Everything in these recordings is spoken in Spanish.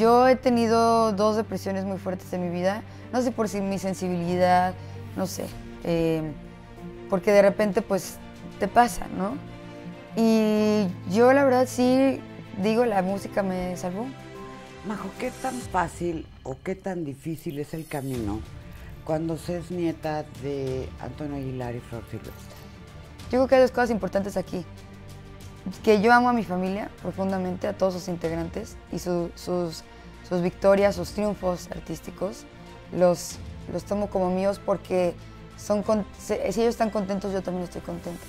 Yo he tenido dos depresiones muy fuertes en mi vida, no sé por si mi sensibilidad, no sé, eh, porque de repente pues te pasa, ¿no? Y yo la verdad sí digo, la música me salvó. Majo, ¿qué tan fácil o qué tan difícil es el camino cuando se es nieta de Antonio Aguilar y Flor Silvestre? Yo creo que hay dos cosas importantes aquí que yo amo a mi familia profundamente, a todos sus integrantes y sus, sus, victorias, sus triunfos artísticos, los, los tomo como míos porque son, si ellos están contentos, yo también estoy contenta.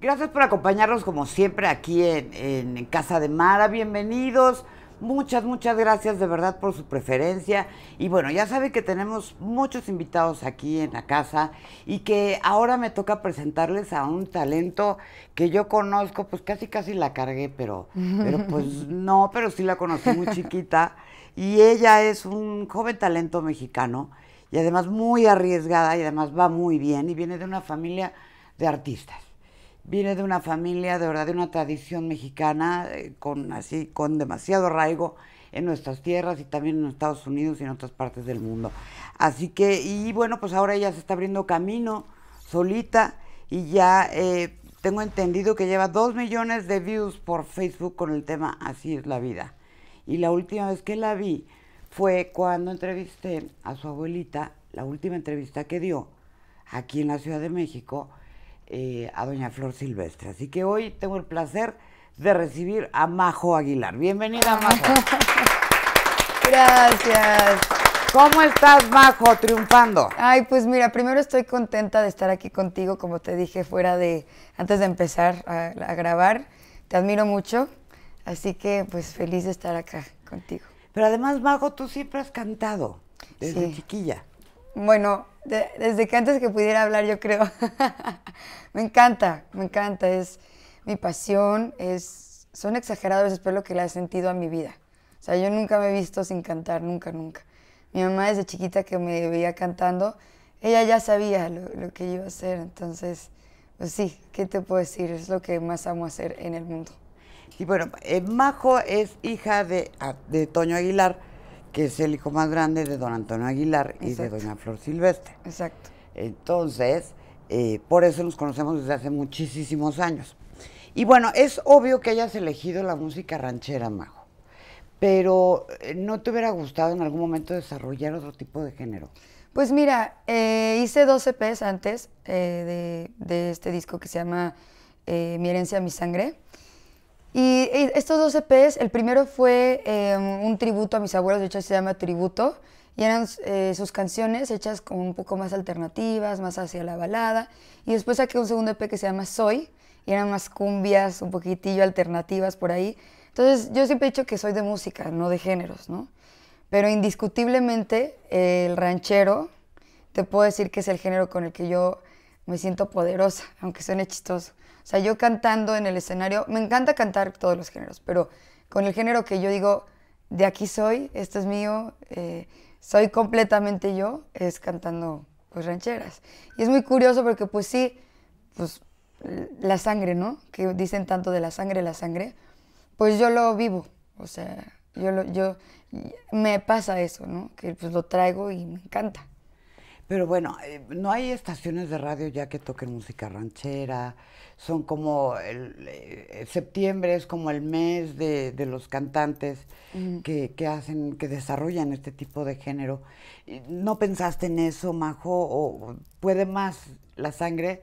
Gracias por acompañarnos como siempre aquí en, en Casa de Mara. Bienvenidos. Muchas, muchas gracias de verdad por su preferencia. Y bueno, ya sabe que tenemos muchos invitados aquí en la casa y que ahora me toca presentarles a un talento que yo conozco, pues casi casi la cargué, pero, pero pues no, pero sí la conocí muy chiquita. Y ella es un joven talento mexicano y además muy arriesgada y además va muy bien y viene de una familia de artistas. Viene de una familia, de verdad, de una tradición mexicana, eh, con, así, con demasiado arraigo en nuestras tierras y también en Estados Unidos y en otras partes del mundo. Así que, y bueno, pues ahora ella se está abriendo camino solita y ya eh, tengo entendido que lleva dos millones de views por Facebook con el tema Así es la vida. Y la última vez que la vi fue cuando entrevisté a su abuelita, la última entrevista que dio aquí en la Ciudad de México, eh, a doña Flor Silvestre. Así que hoy tengo el placer de recibir a Majo Aguilar. Bienvenida, Majo. Gracias. ¿Cómo estás, Majo, triunfando? Ay, pues mira, primero estoy contenta de estar aquí contigo, como te dije fuera de, antes de empezar a, grabar. Te admiro mucho, así que pues feliz de estar acá contigo. Pero además, Majo, tú siempre has cantado desde sí. chiquilla. Bueno, desde que antes que pudiera hablar, yo creo. me encanta, me encanta. Es mi pasión, es, son exagerados, lo que la he sentido a mi vida. O sea, yo nunca me he visto sin cantar, nunca, nunca. Mi mamá desde chiquita que me veía cantando, ella ya sabía lo, que iba a hacer, entonces, pues sí, ¿qué te puedo decir? Es lo que más amo hacer en el mundo. Y bueno, eh, Majo es hija de, ah, de Toño Aguilar que es el hijo más grande de don Antonio Aguilar y de doña Flor Silvestre. Exacto. Entonces, eh, por eso nos conocemos desde hace muchísimos años. Y bueno, es obvio que hayas elegido la música ranchera, Majo, pero eh, ¿no te hubiera gustado en algún momento desarrollar otro tipo de género? Pues mira, eh, hice dos EPs antes de, de, este disco que se llama Mi herencia, mi sangre. Y estos dos EPs, el primero fue em, un tributo a mis abuelos, de hecho se llama Tributo, y eran eh, sus canciones hechas como un poco más alternativas, más hacia la balada. Y después saqué un segundo EP que se llama Soy, y eran más cumbias, un poquitillo alternativas por ahí. Entonces yo siempre he dicho que soy de música, no de géneros, ¿no? Pero indiscutiblemente el ranchero, te puedo decir que es el género con el que yo me siento poderosa, aunque suene chistoso. O sea, yo cantando en el escenario, me encanta cantar todos los géneros, pero con el género que yo digo, de aquí soy, esto es mío, eh, soy completamente yo, es cantando pues rancheras. Y es muy curioso porque pues sí, pues la sangre, ¿no? Que dicen tanto de la sangre, la sangre, pues yo lo vivo, o sea, yo, lo, yo me pasa eso, ¿no? Que pues lo traigo y me encanta. Pero bueno, eh, no hay estaciones de radio ya que toquen música ranchera. Son como. El, eh, eh, septiembre es como el mes de, de los cantantes que, que, hacen, que desarrollan este tipo de género. ¿No pensaste en eso, Majo? ¿O puede más la sangre?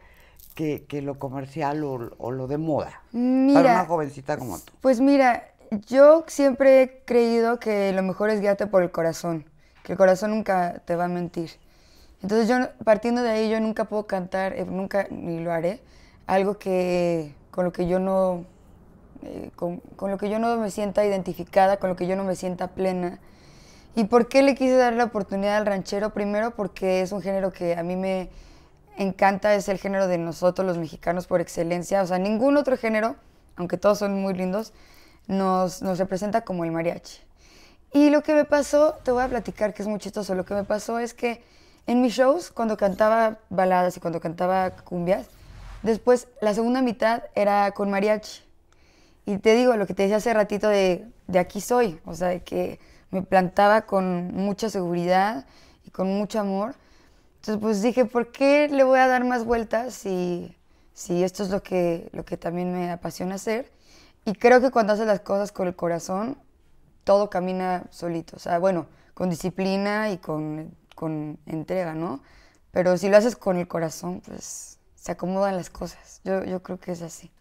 Que, lo comercial o, lo de moda mira, para una jovencita como tú. Pues mira, yo siempre he creído que lo mejor es guiarte por el corazón, que el corazón nunca te va a mentir. Entonces yo, partiendo de ahí, yo nunca puedo cantar, eh, nunca ni lo haré, algo que con lo que yo no, eh, con, con, lo que yo no me sienta identificada, con lo que yo no me sienta plena. ¿Y por qué le quise dar la oportunidad al ranchero? Primero porque es un género que a mí me encanta, es el género de nosotros los mexicanos por excelencia. O sea, ningún otro género, aunque todos son muy lindos, nos, nos representa como el mariachi. Y lo que me pasó, te voy a platicar que es muy chistoso, lo que me pasó es que en mis shows, cuando cantaba baladas y cuando cantaba cumbias, después la segunda mitad era con mariachi. Y te digo lo que te decía hace ratito de, de aquí soy, o sea, de que me plantaba con mucha seguridad y con mucho amor. Entonces, pues dije, ¿por qué le voy a dar más vueltas si, si esto es lo que, lo que también me apasiona hacer? Y creo que cuando haces las cosas con el corazón, todo camina solito. O sea, bueno, con disciplina y con con entrega, ¿no? Pero si lo haces con el corazón, pues se acomodan las cosas. Yo, yo creo que es así.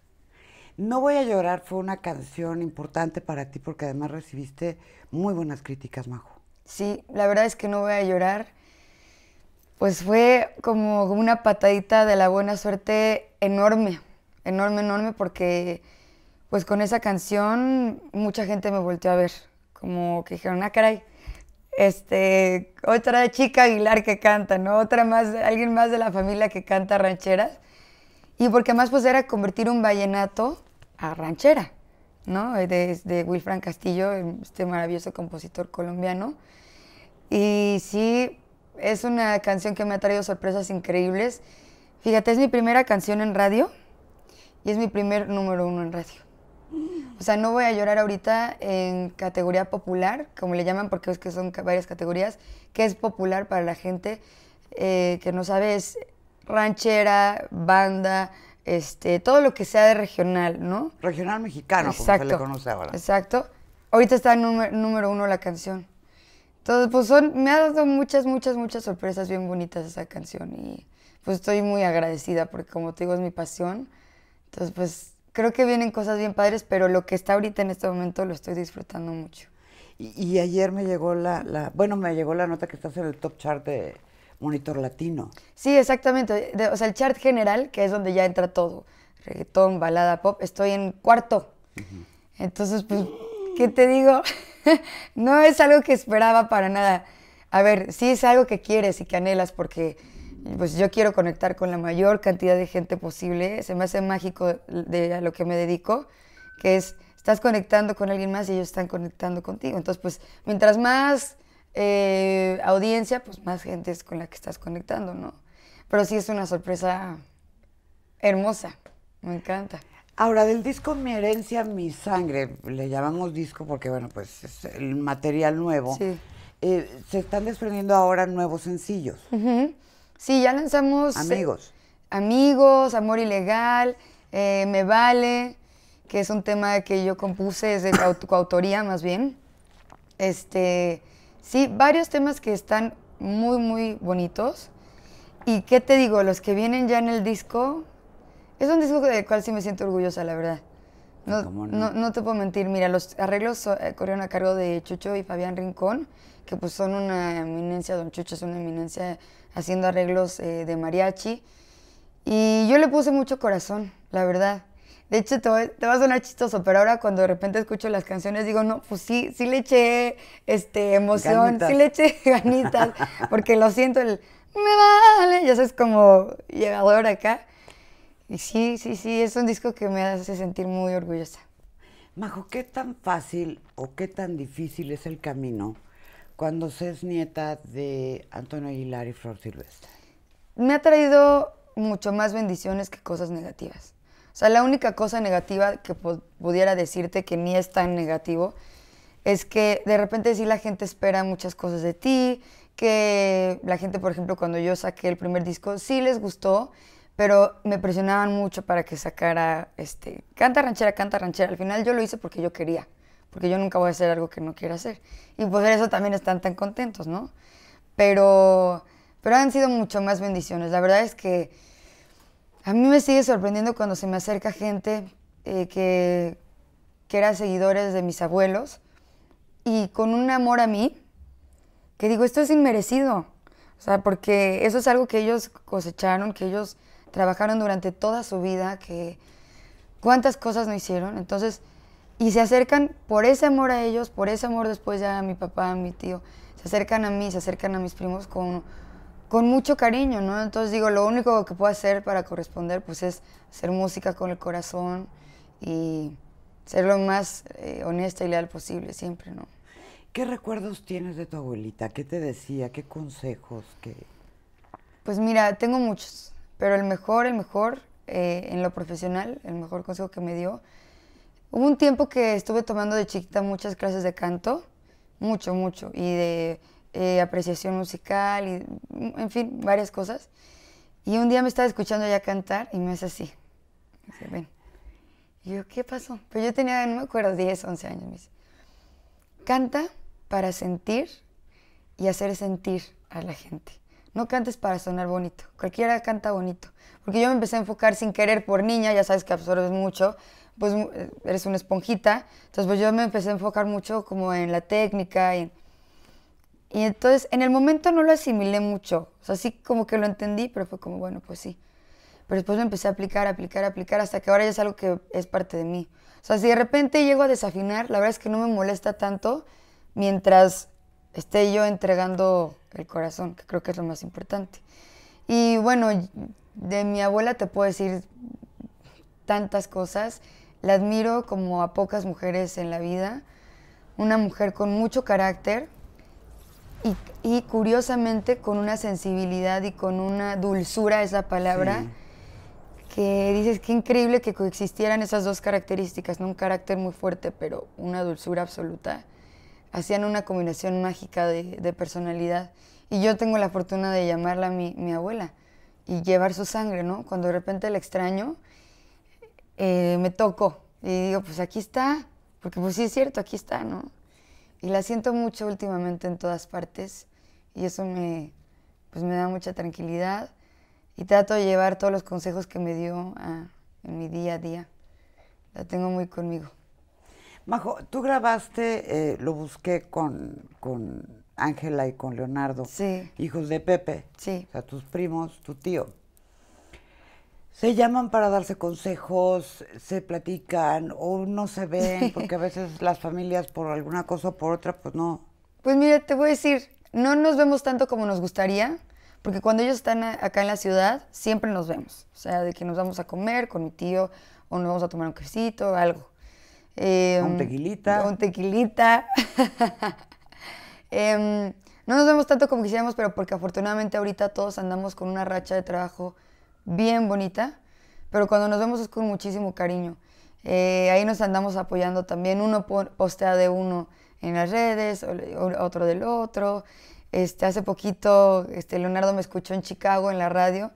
No voy a llorar fue una canción importante para ti porque además recibiste muy buenas críticas, Majo. Sí, la verdad es que no voy a llorar. Pues fue como una patadita de la buena suerte enorme, enorme, enorme, porque pues con esa canción mucha gente me volteó a ver, como que dijeron, ah, caray, este, otra chica Aguilar que canta, ¿no? Otra más, alguien más de la familia que canta rancheras. Y porque más pues era convertir un vallenato a ranchera, ¿no? De, de Wilfran Castillo, este maravilloso compositor colombiano. Y sí, es una canción que me ha traído sorpresas increíbles. Fíjate, es mi primera canción en radio y es mi primer número uno en radio. O sea, no voy a llorar ahorita en categoría popular, como le llaman, porque es que son varias categorías, que es popular para la gente eh, que no sabe, es ranchera, banda, este, todo lo que sea de regional, ¿no? Regional mexicano, exacto, como se le conoce ahora. Exacto. Ahorita está número, número uno la canción. Entonces, pues son, me ha dado muchas, muchas, muchas sorpresas bien bonitas esa canción y pues estoy muy agradecida porque como te digo es mi pasión. Entonces, pues creo que vienen cosas bien padres, pero lo que está ahorita en este momento lo estoy disfrutando mucho. Y, ayer me llegó la, la, bueno, me llegó la nota que estás en el top chart de Monitor Latino. Sí, exactamente. o sea, el chart general, que es donde ya entra todo, reggaetón, balada, pop, estoy en cuarto. Entonces, pues, ¿qué te digo? no es algo que esperaba para nada. A ver, sí es algo que quieres y que anhelas porque pues yo quiero conectar con la mayor cantidad de gente posible. Se me hace mágico de a lo que me dedico, que es estás conectando con alguien más y ellos están conectando contigo. Entonces, pues mientras más eh, audiencia, pues más gente es con la que estás conectando, ¿no? Pero sí es una sorpresa hermosa. Me encanta. Ahora, del disco Mi herencia, mi sangre, le llamamos disco porque, bueno, pues es el material nuevo. Sí. Eh, se están desprendiendo ahora nuevos sencillos. Uh Sí, ya lanzamos... Eh, amigos. amigos, Amor Ilegal, eh, Me Vale, que es un tema que yo compuse, es de coautoría más bien. Este, sí, varios temas que están muy, muy bonitos. ¿Y qué te digo? Los que vienen ya en el disco, es un disco del cual sí me siento orgullosa, la verdad. No, no? te puedo mentir, mira, los arreglos eh, corrieron a cargo de Chucho y Fabián Rincón, que pues son una eminencia, don Chucho es una eminencia haciendo arreglos eh, de mariachi. Y yo le puse mucho corazón, la verdad. De hecho, te, va a sonar chistoso, pero ahora cuando de repente escucho las canciones digo, no, pues sí, sí le eché este, emoción, sí le eché ganitas, porque lo siento, el me vale, ya sabes, como llegador acá. Y sí, sí, sí, es un disco que me hace sentir muy orgullosa. Majo, ¿qué tan fácil o qué tan difícil es el camino cuando se es nieta de Antonio Aguilar y Flor Silvestre? Me ha traído mucho más bendiciones que cosas negativas. O sea, la única cosa negativa que pudiera decirte que ni es tan negativo es que de repente sí la gente espera muchas cosas de ti, que la gente, por ejemplo, cuando yo saqué el primer disco, sí les gustó, pero me presionaban mucho para que sacara, este, canta ranchera, canta ranchera. Al final yo lo hice porque yo quería porque yo nunca voy a hacer algo que no quiera hacer. Y por pues eso también están tan contentos, ¿no? Pero, pero han sido mucho más bendiciones. La verdad es que a mí me sigue sorprendiendo cuando se me acerca gente eh, que, que eran seguidores de mis abuelos y con un amor a mí, que digo, esto es inmerecido. O sea, porque eso es algo que ellos cosecharon, que ellos trabajaron durante toda su vida, que cuántas cosas no hicieron. Entonces, y se acercan por ese amor a ellos, por ese amor después ya a mi papá, a mi tío. Se acercan a mí, se acercan a mis primos con, con mucho cariño, ¿no? Entonces digo, lo único que puedo hacer para corresponder pues es hacer música con el corazón y ser lo más eh, honesta y leal posible siempre, ¿no? ¿Qué recuerdos tienes de tu abuelita? ¿Qué te decía? ¿Qué consejos? Pues mira, tengo muchos, pero el mejor, el mejor eh, en lo profesional, el mejor consejo que me dio Hubo un tiempo que estuve tomando de chiquita muchas clases de canto, mucho, mucho, y de eh, apreciación musical, y, en fin, varias cosas. Y un día me estaba escuchando ya cantar y me hace así. Me dice, ven. Y yo, ¿qué pasó? Pues yo tenía, no me acuerdo, 10, 11 años. Me dice, canta para sentir y hacer sentir a la gente no cantes para sonar bonito, cualquiera canta bonito. Porque yo me empecé a enfocar sin querer por niña, ya sabes que absorbes mucho, pues eres una esponjita. Entonces pues yo me empecé a enfocar mucho como en la técnica. Y, y entonces en el momento no lo asimilé mucho, o sea, sí como que lo entendí, pero fue como, bueno, pues sí. Pero después me empecé a aplicar, aplicar, aplicar, hasta que ahora ya es algo que es parte de mí. O sea, si de repente llego a desafinar, la verdad es que no me molesta tanto mientras esté yo entregando el corazón, que creo que es lo más importante. Y bueno, de mi abuela te puedo decir tantas cosas. La admiro como a pocas mujeres en la vida. Una mujer con mucho carácter y, curiosamente con una sensibilidad y con una dulzura, esa palabra, que dices, qué increíble que coexistieran esas dos características, ¿no? un carácter muy fuerte, pero una dulzura absoluta hacían una combinación mágica de, personalidad. Y yo tengo la fortuna de llamarla mi, abuela y llevar su sangre, ¿no? Cuando de repente la extraño, eh, me toco y digo, pues aquí está, porque pues sí es cierto, aquí está, ¿no? Y la siento mucho últimamente en todas partes y eso me, pues, me da mucha tranquilidad y trato de llevar todos los consejos que me dio ah, en mi día a día. La tengo muy conmigo. Majo, tú grabaste, eh, lo busqué con Ángela y con Leonardo, hijos de Pepe, o sea, tus primos, tu tío. Se llaman para darse consejos, se platican o no se ven, porque a veces las familias por alguna cosa o por otra, pues no. Pues mira, te voy a decir, no nos vemos tanto como nos gustaría, porque cuando ellos están eh, acá en la ciudad, siempre nos vemos. O sea, de que nos vamos a comer con mi tío, o nos vamos a tomar un o algo. Eh, un tequilita. Un tequilita. Em, no nos vemos tanto como quisiéramos, pero porque afortunadamente ahorita todos andamos con una racha de trabajo bien bonita, pero cuando nos vemos es con muchísimo cariño. Eh, ahí nos andamos apoyando también, uno postea de uno en las redes, otro del otro. Este, hace poquito este, Leonardo me escuchó en Chicago en la radio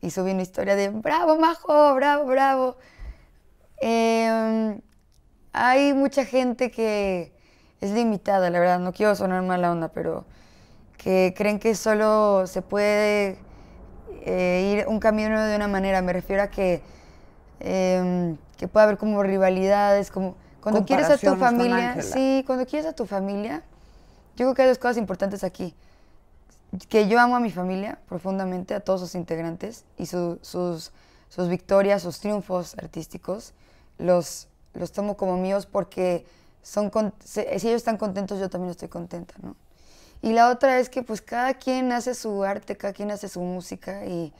y subí una historia de bravo, majo, bravo, bravo. Eh, hay mucha gente que es limitada, la verdad, no quiero sonar mala onda, pero que creen que solo se puede eh, ir un camino de una manera. Me refiero a que, em, que puede haber como rivalidades, como cuando quieres a tu familia, sí, cuando quieres a tu familia, yo creo que hay dos cosas importantes aquí. Que yo amo a mi familia profundamente, a todos sus integrantes y sus, sus victorias, sus triunfos artísticos, los los tomo como míos porque son, si ellos están contentos, yo también estoy contenta, ¿no? Y la otra es que pues cada quien hace su arte, cada quien hace su música y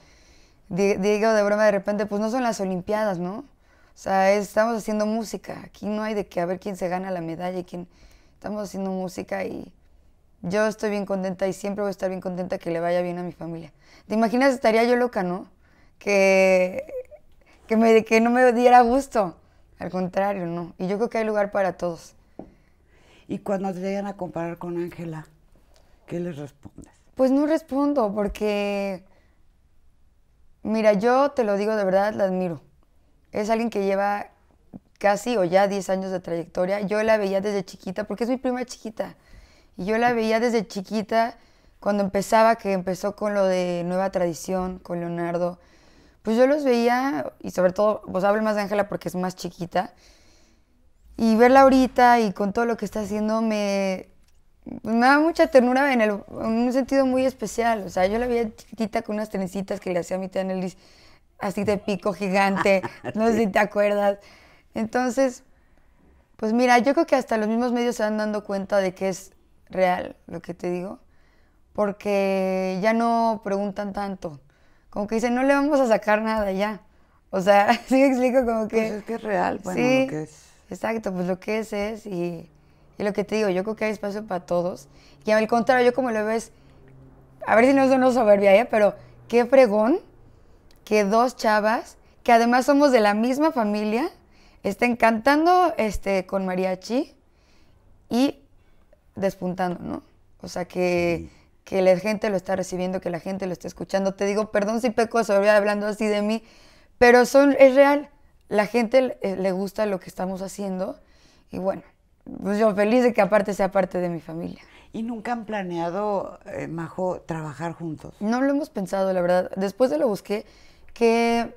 digo de broma de repente, pues no son las Olimpiadas, ¿no? O sea, estamos haciendo música, aquí no hay de que a ver quién se gana la medalla, y quién... estamos haciendo música y yo estoy bien contenta y siempre voy a estar bien contenta que le vaya bien a mi familia. ¿Te imaginas? Estaría yo loca, ¿no? Que, que, me, que no me diera gusto. Al contrario, no. Y yo creo que hay lugar para todos. Y cuando te llegan a comparar con Ángela, ¿qué les respondes? Pues no respondo porque, mira, yo te lo digo de verdad, la admiro. Es alguien que lleva casi o ya 10 años de trayectoria. Yo la veía desde chiquita, porque es mi prima chiquita. Y yo la veía desde chiquita cuando empezaba, que empezó con lo de Nueva Tradición, con Leonardo, pues yo los veía, y sobre todo, vos pues hablo más de Ángela porque es más chiquita, y verla ahorita y con todo lo que está haciendo me, me da mucha ternura en, en, un sentido muy especial. O sea, yo la veía chiquitita con unas trencitas que le hacía a mi tía Nelly, así de pico gigante, no sé si te acuerdas. Entonces, pues mira, yo creo que hasta los mismos medios se van dando cuenta de que es real lo que te digo, porque ya no preguntan tanto como que dice no le vamos a sacar nada ya. O sea, sí me explico como que... Pues es que es real, bueno, sí, lo que Exacto, pues lo que es es y, lo que te digo, yo creo que hay espacio para todos. Y al contrario, yo como lo ves, a ver si no es soberbia, ¿ya? ¿eh? pero qué fregón que dos chavas, que además somos de la misma familia, estén cantando este, con mariachi y despuntando, ¿no? O sea, que, que la gente lo está recibiendo, que la gente lo está escuchando. Te digo, perdón si peco sobre hablando así de mí, pero son, es real. La gente eh, le gusta lo que estamos haciendo y bueno, pues yo feliz de que aparte sea parte de mi familia. ¿Y nunca han planeado, eh, Majo, trabajar juntos? No lo hemos pensado, la verdad. Después de lo busqué, que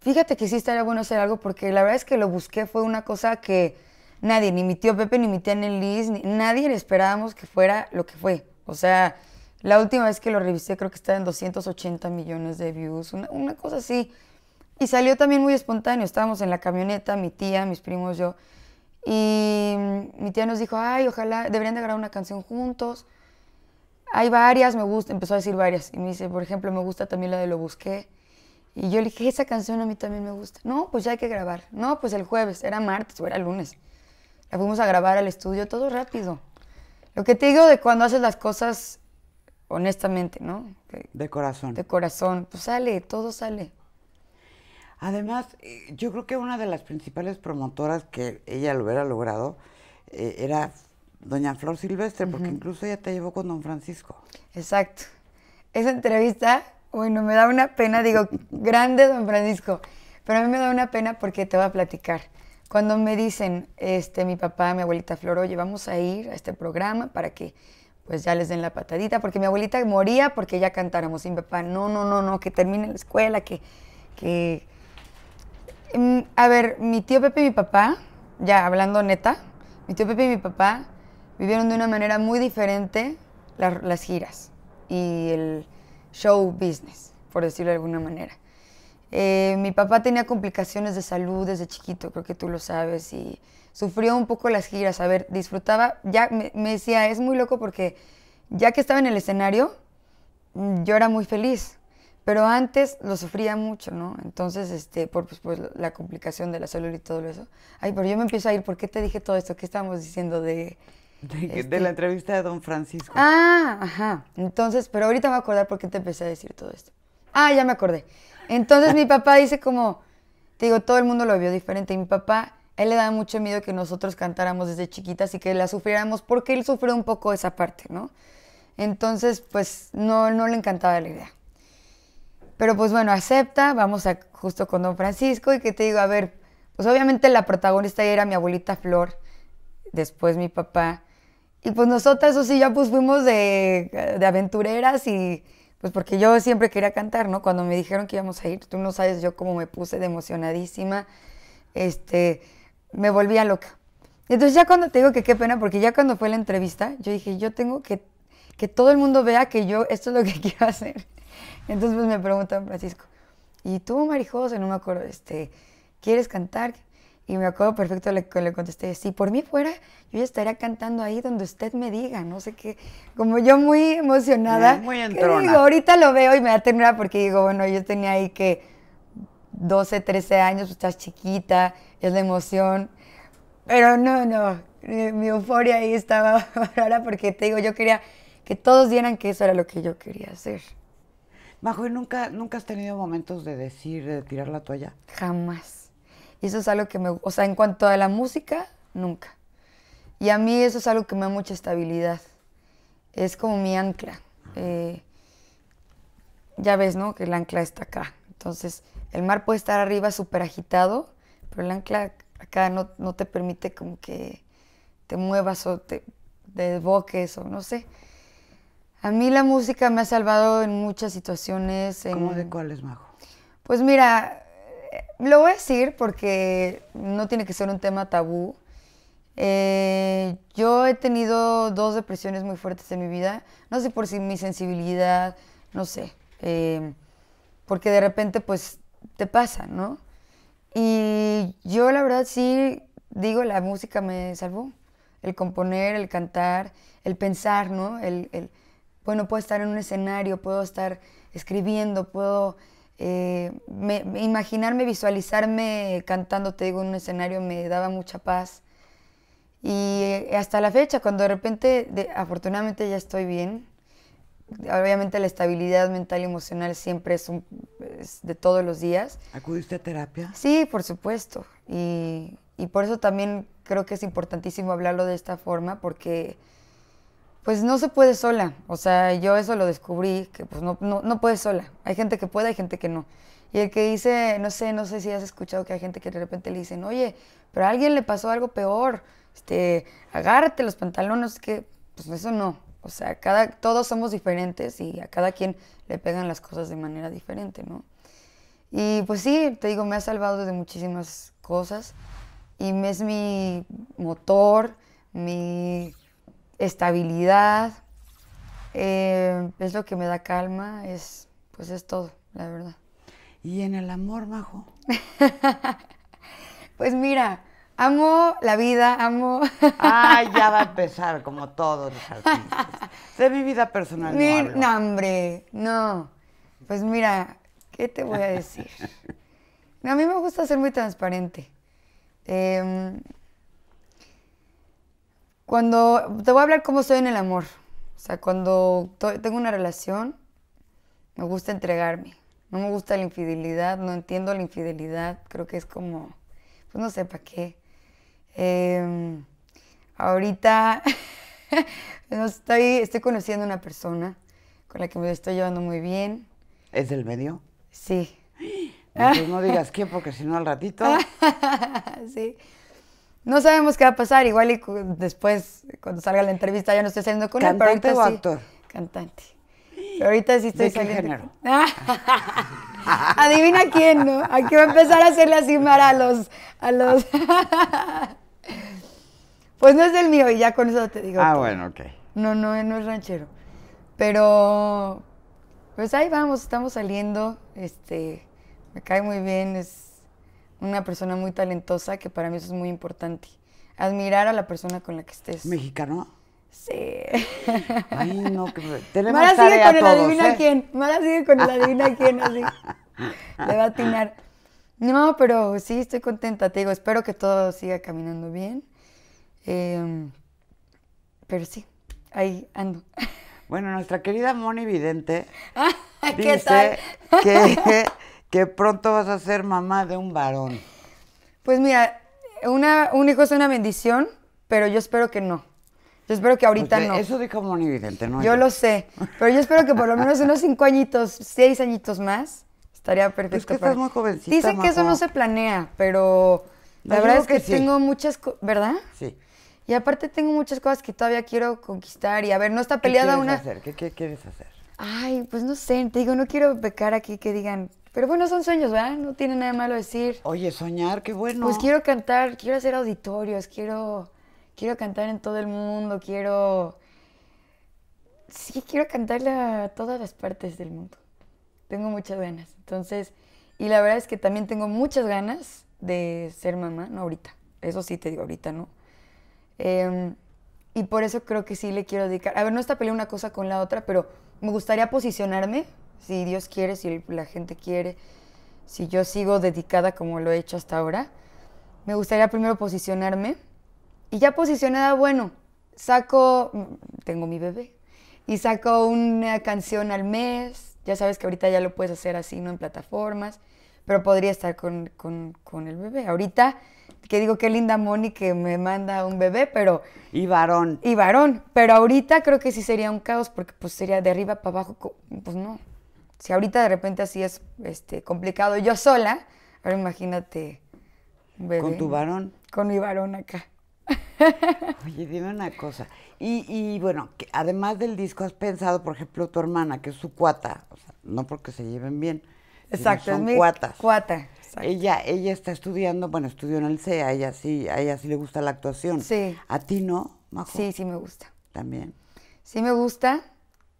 fíjate que sí estaría bueno hacer algo porque la verdad es que lo busqué fue una cosa que nadie, ni mi tío Pepe, ni mi tía Nelly, ni, nadie le esperábamos que fuera lo que fue. O sea, la última vez que lo revisé creo que estaba en 280 millones de views, una, cosa así. Y salió también muy espontáneo. Estábamos en la camioneta, mi tía, mis primos, yo. Y mi tía nos dijo, ay, ojalá deberían de grabar una canción juntos. Hay varias, me gusta, empezó a decir varias. Y me dice, por ejemplo, me gusta también la de Lo Busqué. Y yo le dije, esa canción a mí también me gusta. No, pues ya hay que grabar. No, pues el jueves, era martes o era lunes. La fuimos a grabar al estudio, todo rápido. Lo que te digo de cuando haces las cosas honestamente, ¿no? de corazón. De corazón, pues sale, todo sale. Además, eh, yo creo que una de las principales promotoras que ella lo hubiera logrado eh, era doña Flor Silvestre, porque incluso ella te llevó con don Francisco. Exacto. Esa entrevista, bueno, me da una pena, digo, grande don Francisco, pero a mí me da una pena porque te va a platicar. Cuando me dicen, este, mi papá, mi abuelita Flor, oye, vamos a ir a este programa para que pues ya les den la patadita, porque mi abuelita moría porque ya cantáramos. sin papá, no, no, no, no, que termine la escuela, que, que... Mm, a ver, mi tío Pepe y mi papá, ya hablando neta, mi tío Pepe y mi papá vivieron de una manera muy diferente las giras y el show business, por decirlo de alguna manera. Eh, mi papá tenía complicaciones de salud desde chiquito, creo que tú lo sabes, y sufrió un poco las giras. A ver, disfrutaba, ya me, decía, es muy loco porque ya que estaba en el escenario, mm, yo era muy feliz, pero antes lo sufría mucho, ¿no? Entonces, este, por pues, pues, la complicación de la salud y todo eso. Ay, pero yo me empiezo a ir, ¿por qué te dije todo esto? ¿Qué estábamos diciendo de...? de, la este? entrevista de Don Francisco. Ah, ajá. Entonces, pero ahorita me voy a acordar por qué te empecé a decir todo esto. Ah, ya me acordé. Entonces mi papá dice como, te digo, todo el mundo lo vio diferente. Y mi papá, él le daba mucho miedo que nosotros cantáramos desde chiquitas y que la sufriéramos porque él sufrió un poco esa parte, ¿no? Entonces, pues no, no le encantaba la idea. Pero pues bueno, acepta, vamos a, justo con don Francisco y que te digo, a ver, pues obviamente la protagonista era mi abuelita Flor, después mi papá. Y pues nosotras, eso sí, ya pues fuimos de, de aventureras y pues porque yo siempre quería cantar, ¿no? Cuando me dijeron que íbamos a ir, tú no sabes yo cómo me puse de emocionadísima, este, me volvía loca. Entonces ya cuando te digo que qué pena, porque ya cuando fue la entrevista, yo dije, yo tengo que que todo el mundo vea que yo esto es lo que quiero hacer. Entonces pues, me preguntan, Francisco, ¿y tú, Marijosa, No me acuerdo, este, ¿quieres cantar? Y me acuerdo perfecto, le, le contesté, si por mí fuera, yo ya estaría cantando ahí donde usted me diga, no sé qué. Como yo muy emocionada. Muy, y Digo, ahorita lo veo y me da ternura porque digo, bueno, yo tenía ahí que 12, 13 años, pues, estás chiquita, es la emoción. Pero no, no, mi euforia ahí estaba ahora porque te digo, yo quería que todos dieran que eso era lo que yo quería hacer. Majo, nunca, nunca has tenido momentos de decir, de tirar la toalla? Jamás. Y eso es algo que me... O sea, en cuanto a la música, nunca. Y a mí eso es algo que me da mucha estabilidad. Es como mi ancla. Eh, ya ves, ¿no? Que el ancla está acá. Entonces, el mar puede estar arriba súper agitado, pero el ancla acá no, te permite como que te muevas o te desboques o no sé. A mí la música me ha salvado en muchas situaciones. En, ¿Cómo de cuáles, Majo? Pues mira, lo voy a decir porque no tiene que ser un tema tabú. Eh, yo he tenido dos depresiones muy fuertes en mi vida. No sé por si mi sensibilidad, no sé. Eh, porque de repente, pues, te pasa, ¿no? Y yo, la verdad, sí digo, la música me salvó. El componer, el cantar, el pensar, ¿no? El, el bueno, puedo estar en un escenario, puedo estar escribiendo, puedo eh, imaginarme, visualizarme cantando, te digo, en un escenario me daba mucha paz. Y eh, hasta la fecha, cuando de repente, afortunadamente ya estoy bien, obviamente la estabilidad mental y emocional siempre es, de todos los días. ¿Acudiste a terapia? Sí, por supuesto. Y, y, por eso también creo que es importantísimo hablarlo de esta forma, porque pues no se puede sola, o sea, yo eso lo descubrí, que pues no, no, no puedes sola, hay gente que puede, hay gente que no. Y el que dice, no sé, no sé si has escuchado que hay gente que de repente le dicen, oye, pero a alguien le pasó algo peor, este, agárrate los pantalones, que pues eso no. O sea, cada, todos somos diferentes y a cada quien le pegan las cosas de manera diferente, ¿no? Y pues sí, te digo, me ha salvado de muchísimas cosas y es mi motor, mi estabilidad, eh, es lo que me da calma, es, pues es todo, la verdad. ¿Y en el amor, Majo? pues mira, amo la vida, amo... Ay, ya va a empezar, como todos los artistas. De mi vida personal mi, no No, hombre, no. Pues mira, ¿qué te voy a decir? A mí me gusta ser muy transparente. Em, cuando te voy a hablar cómo soy en el amor. O sea, cuando tengo una relación, me gusta entregarme. No me gusta la infidelidad, no entiendo la infidelidad. Creo que es como, pues no sé para qué. Em, ahorita estoy, estoy conociendo una persona con la que me estoy llevando muy bien. ¿Es del medio? Sí. Pues no digas qué, porque si no al ratito. sí. No sabemos qué va a pasar, igual después, cuando salga la entrevista, ya no estoy saliendo con él. ¿Cantante pero o sí, actor? Cantante. Pero ahorita sí estoy saliendo. Adivina quién, ¿no? Aquí va a empezar a hacerle así mar a los... A los pues no es el mío y ya con eso te digo. Ah, bueno, ok. No, no, no es ranchero. Pero, pues ahí vamos, estamos saliendo, este, me cae muy bien, es una persona muy talentosa, que para mí eso es muy importante. Admirar a la persona con la que estés. Mexicano. Sí. Ay, no, que tenemos Mala sigue con el adivina ¿eh? quién. Mala sigue con el adivina quién, así. Le va a atinar. No, pero sí, estoy contenta. Te digo, espero que todo siga caminando bien. Em, pero sí, ahí ando. Bueno, nuestra querida Moni Vidente qué tal que pronto vas a ser mamá de un varón. Pues mira, un hijo es una bendición, pero yo espero que no. Yo espero que ahorita no. Eso dijo muy evidente, ¿no? Yo, lo sé, pero yo espero que por lo menos unos cinco añitos, seis añitos más, estaría perfecto. Es que estás muy jovencita, Dicen que eso no se planea, pero la verdad es que, tengo muchas cosas, ¿verdad? Sí. Y aparte tengo muchas cosas que todavía quiero conquistar y a ver, no está peleada ¿Qué quieres Hacer? ¿Qué quieres hacer? Ay, pues no sé, te digo, no quiero pecar aquí que digan pero bueno, son sueños, ¿verdad? No tiene nada malo decir. Oye, soñar, qué bueno. Pues quiero cantar, quiero hacer auditorios, quiero, quiero cantar en todo el mundo, quiero... Sí, quiero cantarle a todas las partes del mundo. Tengo muchas ganas. Entonces, y la verdad es que también tengo muchas ganas de ser mamá, no ahorita. Eso sí te digo, ahorita no. Em, y por eso creo que sí le quiero dedicar. A ver, no está pelea una cosa con la otra, pero me gustaría posicionarme si Dios quiere, si la gente quiere, si yo sigo dedicada como lo he hecho hasta ahora, me gustaría primero posicionarme. Y ya posicionada, bueno, saco, tengo mi bebé, y saco una canción al mes. Ya sabes que ahorita ya lo puedes hacer así, no en plataformas, pero podría estar con, el bebé. Ahorita, que digo qué linda Moni que me manda un bebé, pero... Y varón. Y varón, pero ahorita creo que sí sería un caos porque pues sería de arriba para abajo, pues no si ahorita de repente así es este, complicado yo sola, ahora imagínate ¿Con tu varón? Con mi varón acá. Oye, dime una cosa. Y, y bueno, que además del disco, ¿has pensado, por ejemplo, tu hermana, que es su cuata? no porque se lleven bien. Exacto, son es mi cuata. Ella, ella está estudiando, bueno, estudió en el CEA, ella sí, a ella sí le gusta la actuación. Sí. ¿A ti no, Sí, sí me gusta. ¿También? Sí me gusta,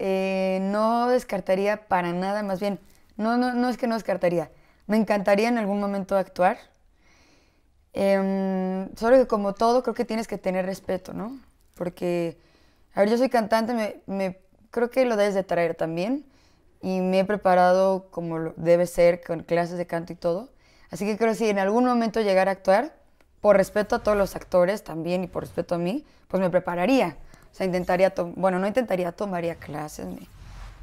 eh, no descartaría para nada, más bien, no, no, es que no descartaría, me encantaría en algún momento actuar, eh, solo que como todo creo que tienes que tener respeto, ¿no? Porque, a ver, yo soy cantante, creo que lo debes de traer también y me he preparado como debe ser, con clases de canto y todo. Así que creo que si en algún momento llegar a actuar, por respeto a todos los actores también y por respeto a mí, pues me prepararía. O sea, intentaría, bueno, no intentaría, tomaría clases,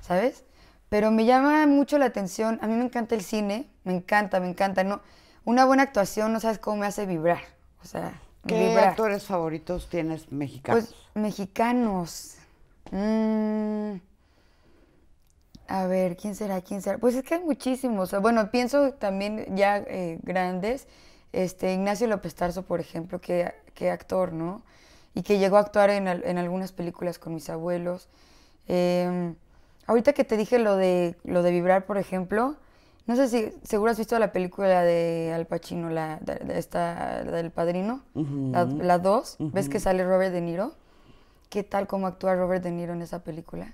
¿sabes? Pero me llama mucho la atención, a mí me encanta el cine, me encanta, me encanta. No, una buena actuación, no sabes cómo me hace vibrar, o sea, ¿Qué actores favoritos tienes mexicanos? Pues, mexicanos. Mm, a ver, ¿quién será? ¿Quién será? Pues es que hay muchísimos. bueno, pienso también ya eh, grandes. Este, Ignacio López Tarso, por ejemplo, qué actor, ¿no? y que llegó a actuar en, en algunas películas con mis abuelos. Em, ahorita que te dije lo de, lo de vibrar, por ejemplo, no sé si seguro has visto la película de Al Pacino, la, esta, del Padrino, la 2, ves que sale Robert De Niro, qué tal cómo actúa Robert De Niro en esa película.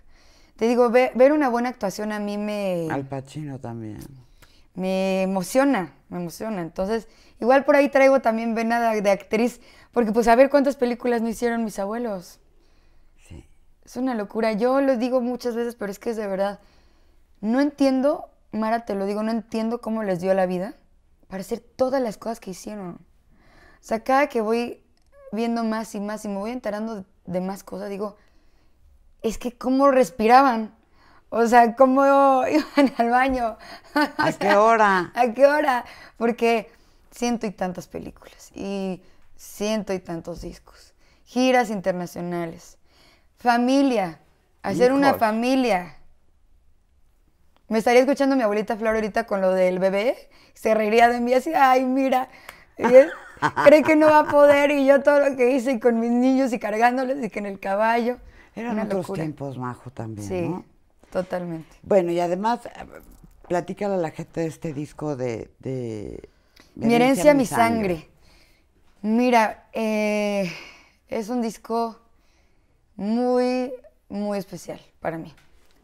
Te digo, ver una buena actuación a mí me... Al Pacino también. Me emociona, me emociona. Entonces, Igual por ahí traigo también venada de, de actriz, porque pues a ver cuántas películas no hicieron mis abuelos. Sí. Es una locura. Yo lo digo muchas veces, pero es que es de verdad. No entiendo, Mara, te lo digo, no entiendo cómo les dio la vida para hacer todas las cosas que hicieron. O sea, cada que voy viendo más y más y me voy enterando de más cosas, digo, es que cómo respiraban. O sea, cómo iban al baño. ¿A qué hora? ¿A qué hora? Porque ciento y tantas películas y ciento y tantos discos, giras internacionales, familia, hacer una familia. Me estaría escuchando mi abuelita Florita ahorita con lo del bebé, se reiría de mí así, ay, mira, cree que no va a poder y yo todo lo que hice con mis niños y cargándoles y que en el caballo. Eran otros tiempos, Majo, también, sí, totalmente. Bueno, y además, eh, platícale a la gente de este disco de mi herencia, mi sangre. Mira, eh, es un disco muy, muy especial para mí.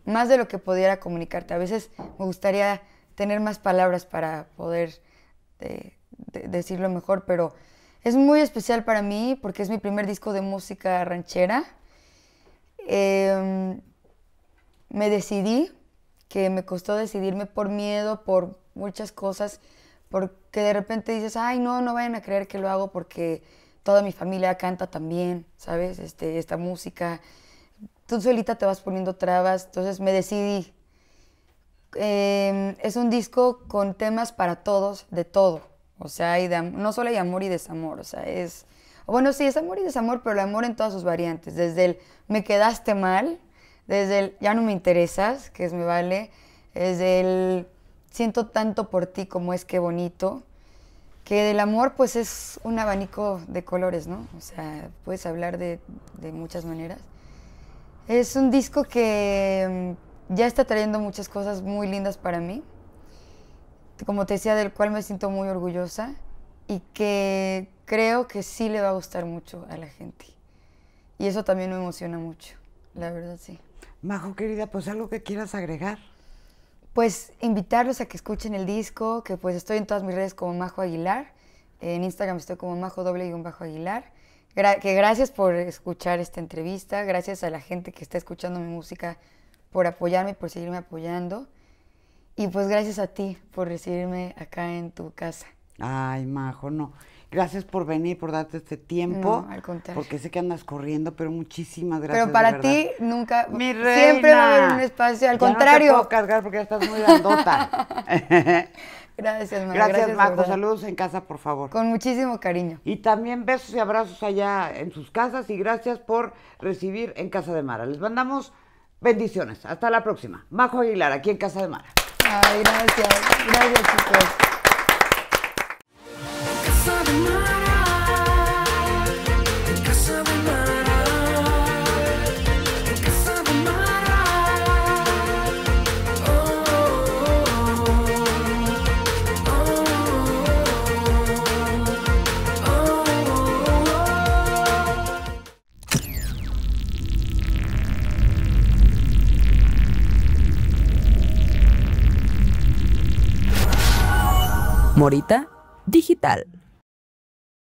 Más de lo que pudiera comunicarte. A veces me gustaría tener más palabras para poder eh, decirlo mejor, pero es muy especial para mí porque es mi primer disco de música ranchera. Em, me decidí, que me costó decidirme por miedo, por muchas cosas porque de repente dices, ay, no, no vayan a creer que lo hago porque toda mi familia canta también, ¿sabes? Este, esta música. Tú solita te vas poniendo trabas, entonces me decidí. Em, es un disco con temas para todos, de todo. O sea, hay no solo hay amor y desamor, o sea, es... Bueno, sí, es amor y desamor, pero el amor en todas sus variantes. Desde el me quedaste mal, desde el ya no me interesas, que es me vale, desde el siento tanto por ti como es que bonito, que del amor pues es un abanico de colores, ¿no? O sea, puedes hablar de, de muchas maneras. Es un disco que mm, ya está trayendo muchas cosas muy lindas para mí, como te decía, del cual me siento muy orgullosa y que creo que sí le va a gustar mucho a la gente. Y eso también me emociona mucho, la verdad sí. Majo querida, pues algo que quieras agregar pues invitarlos a que escuchen el disco, que pues estoy en todas mis redes como Majo Aguilar, en Instagram estoy como Majo doble y un bajo Aguilar, que gracias por escuchar esta entrevista, gracias a la gente que está escuchando mi música por apoyarme, por seguirme apoyando y pues gracias a ti por recibirme acá en tu casa. Ay, Majo, no. Gracias por venir, por darte este tiempo. al contrario. Porque sé que andas corriendo, pero muchísimas gracias. Pero para ti nunca. Mi Siempre va a haber un espacio. Al contrario. No te puedo cargar porque ya estás muy grandota. gracias, Marco. Gracias, gracias Saludos en casa, por favor. Con muchísimo cariño. Y también besos y abrazos allá en sus casas y gracias por recibir en Casa de Mara. Les mandamos bendiciones. Hasta la próxima. Majo Aguilar, aquí en Casa de Mara. Ay, gracias. Gracias, chicos. Ahorita digital.